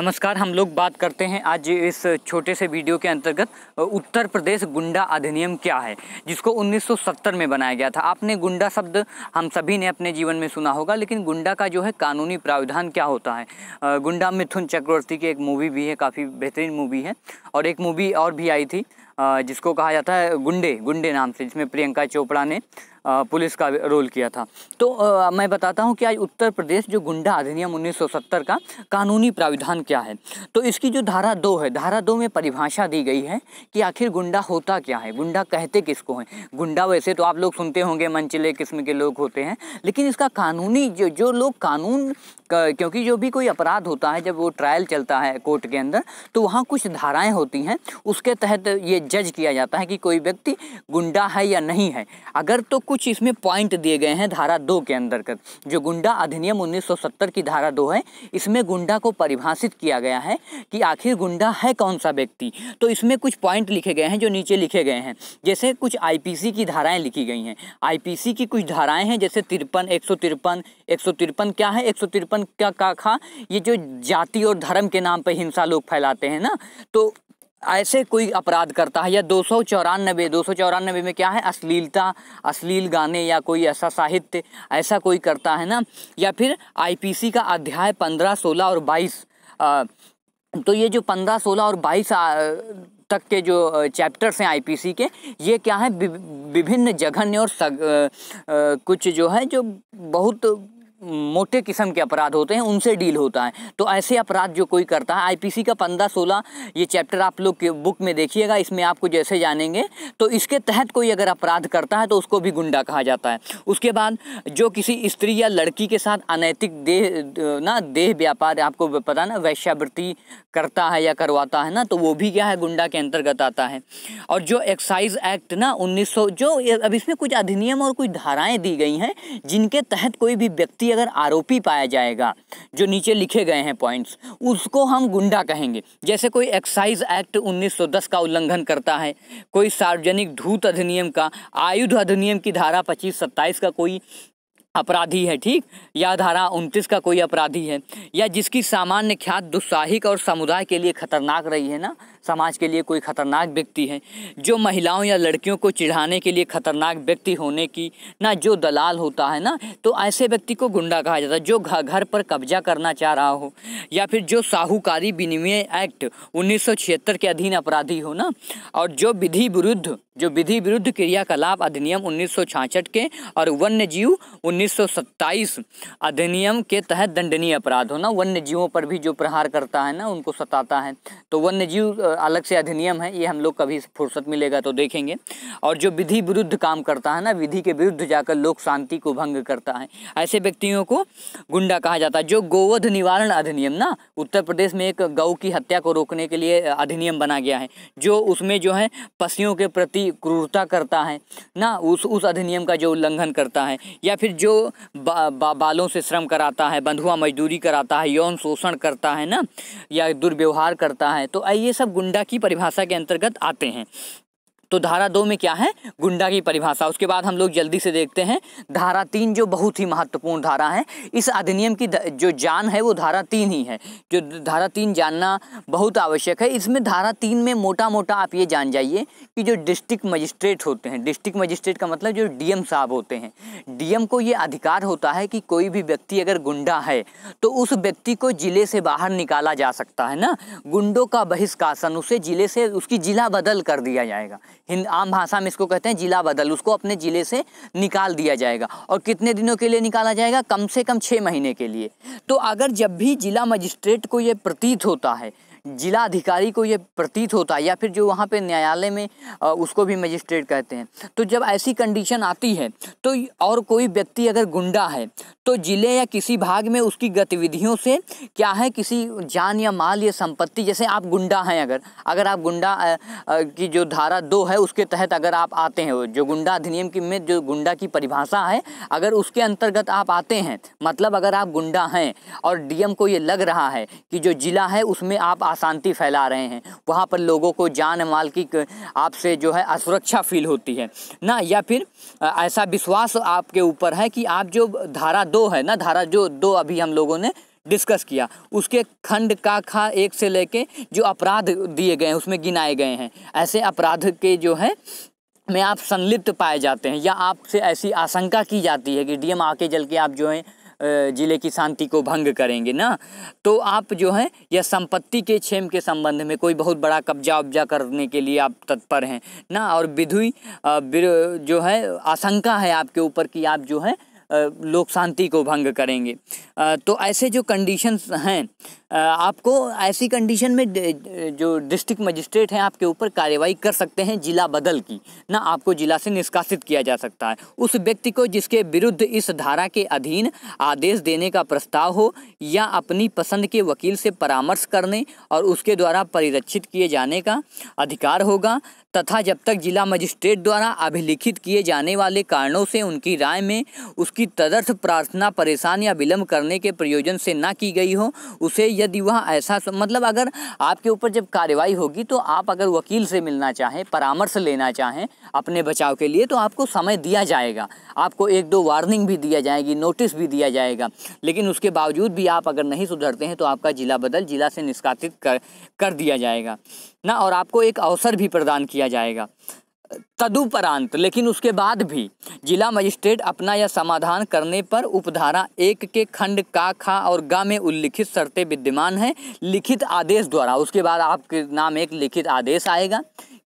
नमस्कार हम लोग बात करते हैं आज इस छोटे से वीडियो के अंतर्गत उत्तर प्रदेश गुंडा अधिनियम क्या है जिसको 1970 में बनाया गया था आपने गुंडा शब्द हम सभी ने अपने जीवन में सुना होगा लेकिन गुंडा का जो है कानूनी प्राविधान क्या होता है गुंडा मिथुन चक्रवर्ती की एक मूवी भी है काफ़ी बेहतरीन मूवी है और एक मूवी और भी आई थी जिसको कहा जाता है गुंडे गुंडे नाम से जिसमें प्रियंका चोपड़ा ने पुलिस का रोल किया था तो आ, मैं बताता हूँ कि आज उत्तर प्रदेश जो गुंडा अधिनियम 1970 का कानूनी प्राविधान क्या है तो इसकी जो धारा दो है धारा दो में परिभाषा दी गई है कि आखिर गुंडा होता क्या है गुंडा कहते किसको हैं गुंडा वैसे तो आप लोग सुनते होंगे मंचले किस्म के लोग होते हैं लेकिन इसका कानूनी जो जो लोग कानून क्योंकि जो भी कोई अपराध होता है जब वो ट्रायल चलता है कोर्ट के अंदर तो वहाँ कुछ धाराएँ होती हैं उसके तहत ये जज किया जाता है कि कोई व्यक्ति गुंडा है या नहीं है अगर तो कुछ इसमें पॉइंट दिए गए हैं धारा दो के अंतर्गत जो गुंडा अधिनियम 1970 की धारा दो है इसमें गुंडा को परिभाषित किया गया है कि आखिर गुंडा है कौन सा व्यक्ति तो इसमें कुछ पॉइंट लिखे गए हैं जो नीचे लिखे गए हैं जैसे कुछ आई की धाराएँ लिखी गई हैं आई की कुछ धाराएँ हैं जैसे तिरपन एक सौ तिरपन एक सौ तिरपन क्या है एक सौ तिरपन क्या का खा ये जो जाति और धर्म के नाम पर हिंसा लोग फैलाते हैं ना तो ऐसे कोई अपराध करता है या दो सौ चौरानबे दो सौ चौरानबे में क्या है अश्लीलता अश्लील गाने या कोई ऐसा साहित्य ऐसा कोई करता है ना या फिर आईपीसी का अध्याय पंद्रह सोलह और बाईस तो ये जो पंद्रह सोलह और बाईस तक के जो चैप्टर्स हैं आईपीसी के ये क्या है विभिन्न जघन्य और सग, आ, आ, कुछ जो है जो बहुत मोटे किस्म के अपराध होते हैं उनसे डील होता है तो ऐसे अपराध जो कोई करता है आईपीसी का पंद्रह सोलह ये चैप्टर आप लोग के बुक में देखिएगा इसमें आपको जैसे जानेंगे तो इसके तहत कोई अगर अपराध करता है तो उसको भी गुंडा कहा जाता है उसके बाद जो किसी स्त्री या लड़की के साथ अनैतिक देह ना देह व्यापार आपको पता ना वैश्यावृत्ति करता है या करवाता है ना तो वो भी क्या है गुंडा के अंतर्गत आता है और जो एक्साइज एक्ट ना उन्नीस जो अब इसमें कुछ अधिनियम और कुछ धाराएँ दी गई हैं जिनके तहत कोई भी व्यक्ति कि अगर आरोपी पाया जाएगा जो नीचे लिखे गए हैं पॉइंट्स उसको हम गुंडा कहेंगे जैसे कोई एक्साइज एक्ट 1910 का उल्लंघन करता है कोई सार्वजनिक धूत अधिनियम का आयुध अधिनियम की धारा पच्चीस सत्ताईस का कोई अपराधी है ठीक या धारा उनतीस का कोई अपराधी है या जिसकी सामान्य ख्यात दुस्साहिक और समुदाय के लिए खतरनाक रही है ना समाज के लिए कोई ख़तरनाक व्यक्ति है जो महिलाओं या लड़कियों को चिढ़ाने के लिए ख़तरनाक व्यक्ति होने की ना जो दलाल होता है ना तो ऐसे व्यक्ति को गुंडा कहा जाता है जो घर घर पर कब्जा करना चाह रहा हो या फिर जो साहूकारी विनिमय एक्ट उन्नीस के अधीन अपराधी हो ना और जो विधि विरुद्ध जो विधि विरुद्ध क्रियाकलाप अधिनियम उन्नीस के और वन्य जीव उन्नीस अधिनियम के तहत दंडनीय अपराध हो ना वन्य जीवों पर भी जो प्रहार करता है ना उनको सताता है तो वन्य जीव अलग से अधिनियम है ये हम लोग कभी फुर्सत मिलेगा तो देखेंगे और जो विधि विरुद्ध काम करता है ना विधि के विरुद्ध जाकर लोक शांति को भंग करता है ऐसे व्यक्तियों को गुंडा कहा जाता है जो गोवध निवारण अधिनियम ना उत्तर प्रदेश में एक गौ की हत्या को रोकने के लिए अधिनियम बना गया है जो उसमें जो है पशुओं के प्रति क्रूरता करता है ना उस उस अधिनियम का जो उल्लंघन करता है या फिर जो बा, बा, बालों से श्रम कराता है बंधुआ मजदूरी कराता है यौन शोषण करता है ना या दुर्व्यवहार करता है तो ये सब गुंडा की परिभाषा के अंतर्गत आते हैं तो धारा दो में क्या है गुंडा की परिभाषा उसके बाद हम लोग जल्दी से देखते हैं धारा तीन जो बहुत ही महत्वपूर्ण धारा है इस अधिनियम की जो जान है वो धारा तीन ही है जो धारा तीन जानना बहुत आवश्यक है इसमें धारा तीन में मोटा मोटा आप ये जान जाइए कि जो डिस्ट्रिक्ट मजिस्ट्रेट होते हैं डिस्ट्रिक्ट मजिस्ट्रेट का मतलब जो डी साहब होते हैं डीएम को ये अधिकार होता है कि कोई भी व्यक्ति अगर गुंडा है तो उस व्यक्ति को जिले से बाहर निकाला जा सकता है ना गुंडों का बहिष्कासन उसे जिले से उसकी जिला बदल कर दिया जाएगा हिंद आम भाषा में इसको कहते हैं जिला बदल उसको अपने ज़िले से निकाल दिया जाएगा और कितने दिनों के लिए निकाला जाएगा कम से कम छः महीने के लिए तो अगर जब भी जिला मजिस्ट्रेट को ये प्रतीत होता है जिला अधिकारी को ये प्रतीत होता है या फिर जो वहाँ पे न्यायालय में उसको भी मजिस्ट्रेट कहते हैं तो जब ऐसी कंडीशन आती है तो और कोई व्यक्ति अगर गुंडा है तो ज़िले या किसी भाग में उसकी गतिविधियों से क्या है किसी जान या माल या संपत्ति जैसे आप गुंडा हैं अगर अगर आप गुंडा की जो धारा दो है उसके तहत अगर आप आते हैं जो गुंडा अधिनियम की में जो गुंडा की परिभाषा है अगर उसके अंतर्गत आप आते हैं मतलब अगर आप गुंडा हैं और डीएम को ये लग रहा है कि जो जिला है उसमें आप अशांति फैला रहे हैं वहाँ पर लोगों को जान माल की आपसे जो है असुरक्षा फील होती है ना या फिर ऐसा विश्वास आपके ऊपर है कि आप जो धारा दो है ना धारा जो दो अभी हम लोगों ने डिस्कस किया उसके खंड का खा एक से लेके जो अपराध दिए गए हैं उसमें गिनाए गए हैं ऐसे अपराध के जो है में आप संलिप्त पाए जाते हैं या आपसे ऐसी आशंका की जाती है कि डीएम आके जल के आप जो हैं ज़िले की शांति को भंग करेंगे ना तो आप जो है यह संपत्ति के क्षेम के संबंध में कोई बहुत बड़ा कब्जा उब्जा करने के लिए आप तत्पर हैं ना और विधुई जो है आशंका है आपके ऊपर कि आप जो है लोक शांति को भंग करेंगे तो ऐसे जो कंडीशंस हैं आपको ऐसी कंडीशन में जो डिस्ट्रिक्ट मजिस्ट्रेट हैं आपके ऊपर कार्रवाई कर सकते हैं जिला बदल की ना आपको जिला से निष्कासित किया जा सकता है उस व्यक्ति को जिसके विरुद्ध इस धारा के अधीन आदेश देने का प्रस्ताव हो या अपनी पसंद के वकील से परामर्श करने और उसके द्वारा परिरक्षित किए जाने का अधिकार होगा तथा जब तक जिला मजिस्ट्रेट द्वारा अभिलिखित किए जाने वाले कारणों से उनकी राय में उसकी तदर्थ प्रार्थना परेशान या विलम्ब करने के प्रयोजन से ना की गई हो उसे यदि वह ऐसा मतलब अगर आपके ऊपर जब कार्रवाई होगी तो आप अगर वकील से मिलना चाहें परामर्श लेना चाहें अपने बचाव के लिए तो आपको समय दिया जाएगा आपको एक दो वार्निंग भी दिया जाएगी नोटिस भी दिया जाएगा लेकिन उसके बावजूद भी आप अगर नहीं सुधरते हैं तो आपका जिला बदल जिला से निष्कासित कर कर दिया जाएगा ना और आपको एक अवसर भी प्रदान किया जाएगा तदुपरांत लेकिन उसके बाद भी जिला मजिस्ट्रेट अपना यह समाधान करने पर उपधारा एक के खंड का खा और गा में उल्लिखित शर्तें विद्यमान हैं लिखित आदेश द्वारा उसके बाद आपके नाम एक लिखित आदेश आएगा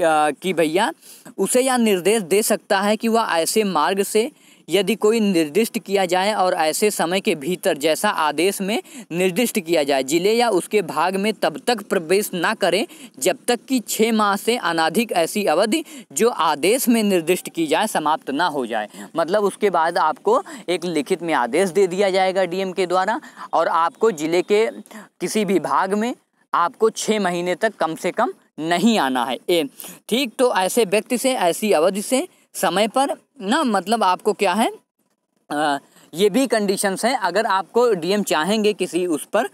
कि भैया उसे यह निर्देश दे सकता है कि वह ऐसे मार्ग से यदि कोई निर्दिष्ट किया जाए और ऐसे समय के भीतर जैसा आदेश में निर्दिष्ट किया जाए जिले या उसके भाग में तब तक प्रवेश ना करें जब तक कि छः माह से अनाधिक ऐसी अवधि जो आदेश में निर्दिष्ट की जाए समाप्त ना हो जाए मतलब उसके बाद आपको एक लिखित में आदेश दे दिया जाएगा डीएम के द्वारा और आपको ज़िले के किसी भी भाग में आपको छः महीने तक कम से कम नहीं आना है ए ठीक तो ऐसे व्यक्ति से ऐसी अवधि से समय पर ना मतलब आपको क्या है आ, ये भी कंडीशंस हैं अगर आपको डीएम चाहेंगे किसी उस पर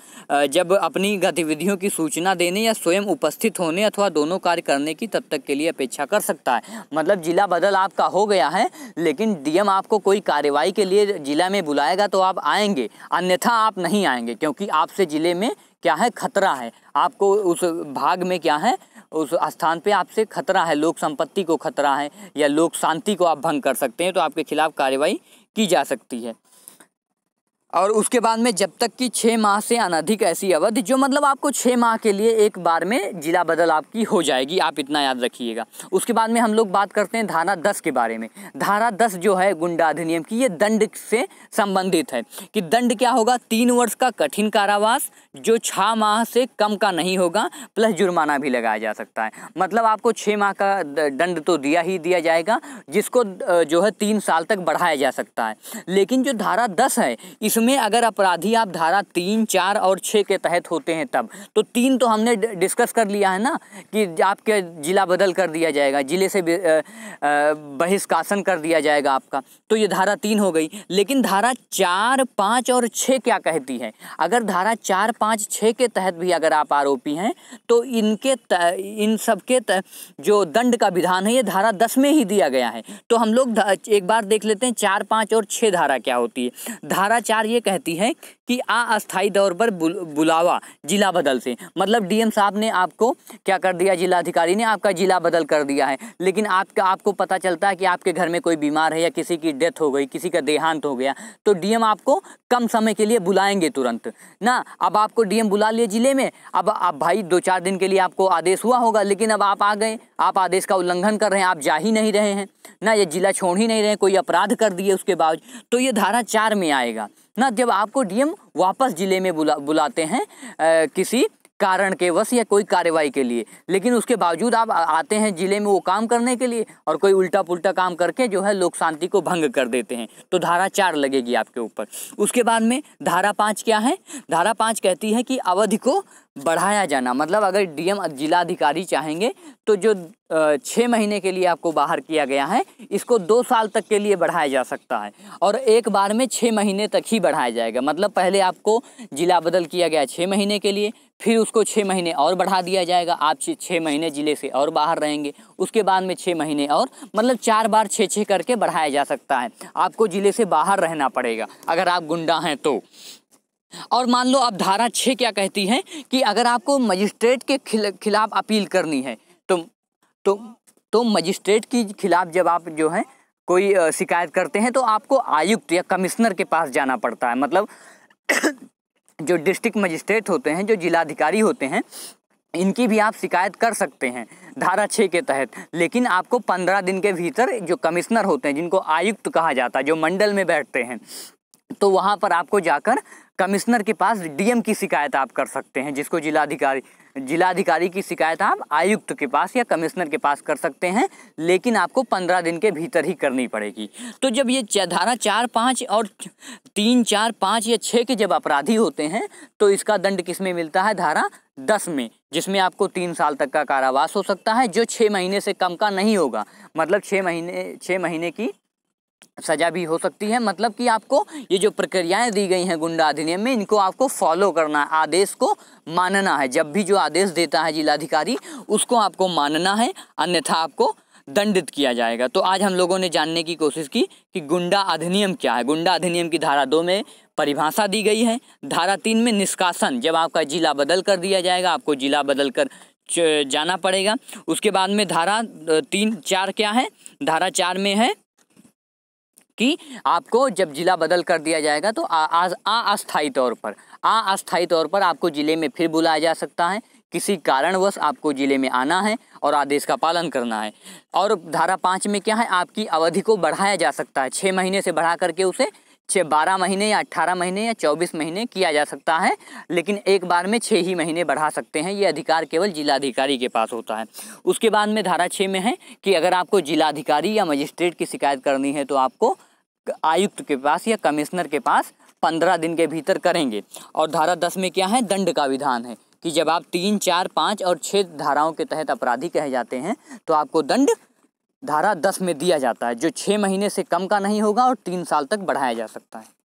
जब अपनी गतिविधियों की सूचना देने या स्वयं उपस्थित होने अथवा दोनों कार्य करने की तब तक के लिए अपेक्षा कर सकता है मतलब जिला बदल आपका हो गया है लेकिन डीएम आपको कोई कार्रवाई के लिए जिला में बुलाएगा तो आप आएंगे अन्यथा आप नहीं आएंगे क्योंकि आपसे ज़िले में क्या है खतरा है आपको उस भाग में क्या है उस स्थान पे आपसे खतरा है लोक संपत्ति को खतरा है या लोक शांति को आप भंग कर सकते हैं तो आपके खिलाफ कार्रवाई की जा सकती है और उसके बाद में जब तक कि छः माह से अनधिक ऐसी अवधि जो मतलब आपको छः माह के लिए एक बार में ज़िला बदल आपकी हो जाएगी आप इतना याद रखिएगा उसके बाद में हम लोग बात करते हैं धारा दस के बारे में धारा दस जो है गुंडा अधिनियम की ये दंड से संबंधित है कि दंड क्या होगा तीन वर्ष का कठिन कारावास जो छः माह से कम का नहीं होगा प्लस जुर्माना भी लगाया जा सकता है मतलब आपको छः माह का दंड तो दिया ही दिया जाएगा जिसको जो है तीन साल तक बढ़ाया जा सकता है लेकिन जो धारा दस है इस उसमें अगर अपराधी आप धारा तीन चार और छः के तहत होते हैं तब तो तीन तो हमने डिस्कस कर लिया है ना कि आपके ज़िला बदल कर दिया जाएगा ज़िले से बहिष्कासन कर दिया जाएगा आपका तो ये धारा तीन हो गई लेकिन धारा चार पाँच और छः क्या कहती है अगर धारा चार पाँच छः के तहत भी अगर आप आरोपी हैं तो इनके त, इन सबके जो दंड का विधान है ये धारा दस में ही दिया गया है तो हम लोग एक बार देख लेते हैं चार पाँच और छः धारा क्या होती है धारा चार ये कहती है कि अस्थाई दौर पर बुलावा जिला बदल से मतलब डीएम साहब ने आपको क्या कर दिया जिला अधिकारी ने आपका जिला बदल कर दिया है लेकिन आपका आपको पता चलता है कि आपके घर में कोई बीमार है या किसी की डेथ हो गई किसी का देहांत हो गया तो डीएम आपको कम समय के लिए बुलाएंगे तुरंत ना अब आपको डीएम बुला लिए जिले में अब आप भाई दो चार दिन के लिए आपको आदेश हुआ होगा लेकिन अब आप आ गए आप आदेश का उल्लंघन कर रहे हैं आप जा ही नहीं रहे हैं ना ये जिला छोड़ ही नहीं रहे कोई अपराध कर दिए उसके बावजूद तो ये धारा चार में आएगा ना जब आपको डीएम वापस ज़िले में बुला बुलाते हैं आ, किसी कारण के वश या कोई कार्रवाई के लिए लेकिन उसके बावजूद आप आते हैं ज़िले में वो काम करने के लिए और कोई उल्टा पुल्टा काम करके जो है लोक शांति को भंग कर देते हैं तो धारा चार लगेगी आपके ऊपर उसके बाद में धारा पाँच क्या है धारा पाँच कहती है कि अवधि को बढ़ाया जाना मतलब अगर डीएम जिलाधिकारी चाहेंगे तो जो छः महीने के लिए आपको बाहर किया गया है इसको दो साल तक के लिए बढ़ाया जा सकता है और एक बार में छः महीने तक ही बढ़ाया जाएगा मतलब पहले आपको ज़िला बदल किया गया छः महीने के लिए फिर उसको छः महीने और बढ़ा दिया जाएगा आप छः महीने ज़िले से और बाहर रहेंगे उसके बाद में छः महीने और मतलब चार बार छः छः करके बढ़ाया जा सकता है आपको ज़िले से बाहर रहना पड़ेगा अगर आप गुंडा हैं तो और मान लो अब धारा छः क्या कहती है कि अगर आपको मजिस्ट्रेट के खिलाफ अपील करनी है तो तो तो मजिस्ट्रेट के खिलाफ जब आप जो है कोई शिकायत करते हैं तो आपको आयुक्त या कमिश्नर के पास जाना पड़ता है मतलब जो डिस्ट्रिक्ट मजिस्ट्रेट होते हैं जो जिलाधिकारी होते हैं इनकी भी आप शिकायत कर सकते हैं धारा छः के तहत लेकिन आपको पंद्रह दिन के भीतर जो कमिश्नर होते हैं जिनको आयुक्त कहा जाता है जो मंडल में बैठते हैं तो वहाँ पर आपको जाकर कमिश्नर के पास डीएम की शिकायत आप कर सकते हैं जिसको जिलाधिकारी जिलाधिकारी की शिकायत आप आयुक्त के पास या कमिश्नर के पास कर सकते हैं लेकिन आपको पंद्रह दिन के भीतर ही करनी पड़ेगी तो जब ये धारा चार पाँच और तीन चार पाँच या छः के जब अपराधी होते हैं तो इसका दंड किस में मिलता है धारा दस में जिसमें आपको तीन साल तक का कारावास हो सकता है जो छः महीने से कम का नहीं होगा मतलब छः महीने छः महीने की सजा भी हो सकती है मतलब कि आपको ये जो प्रक्रियाएं दी गई हैं गुंडा अधिनियम में इनको आपको फॉलो करना है आदेश को मानना है जब भी जो आदेश देता है जिलाधिकारी उसको आपको मानना है अन्यथा आपको दंडित किया जाएगा तो आज हम लोगों ने जानने की कोशिश की कि गुंडा अधिनियम क्या है गुंडा अधिनियम की धारा दो में परिभाषा दी गई है धारा तीन में निष्कासन जब आपका जिला बदल कर दिया जाएगा आपको जिला बदल कर जाना पड़ेगा उसके बाद में धारा तीन चार क्या है धारा चार में है कि आपको जब जिला बदल कर दिया जाएगा तो अस्थायी तौर पर अस्थायी तौर पर आपको ज़िले में फिर बुलाया जा सकता है किसी कारणवश आपको ज़िले में आना है और आदेश का पालन करना है और धारा पाँच में क्या है आपकी अवधि को बढ़ाया जा सकता है छः महीने से बढ़ा करके उसे छः बारह महीने या अट्ठारह महीने या चौबीस महीने किया जा सकता है लेकिन एक बार में छः ही महीने बढ़ा सकते हैं ये अधिकार केवल जिलाधिकारी के पास होता है उसके बाद में धारा छः में है कि अगर आपको जिलाधिकारी या मजिस्ट्रेट की शिकायत करनी है तो आपको आयुक्त के पास या कमिश्नर के पास पंद्रह दिन के भीतर करेंगे और धारा दस में क्या है दंड का विधान है कि जब आप तीन चार पाँच और छः धाराओं के तहत अपराधी कहे जाते हैं तो आपको दंड धारा दस में दिया जाता है जो छः महीने से कम का नहीं होगा और तीन साल तक बढ़ाया जा सकता है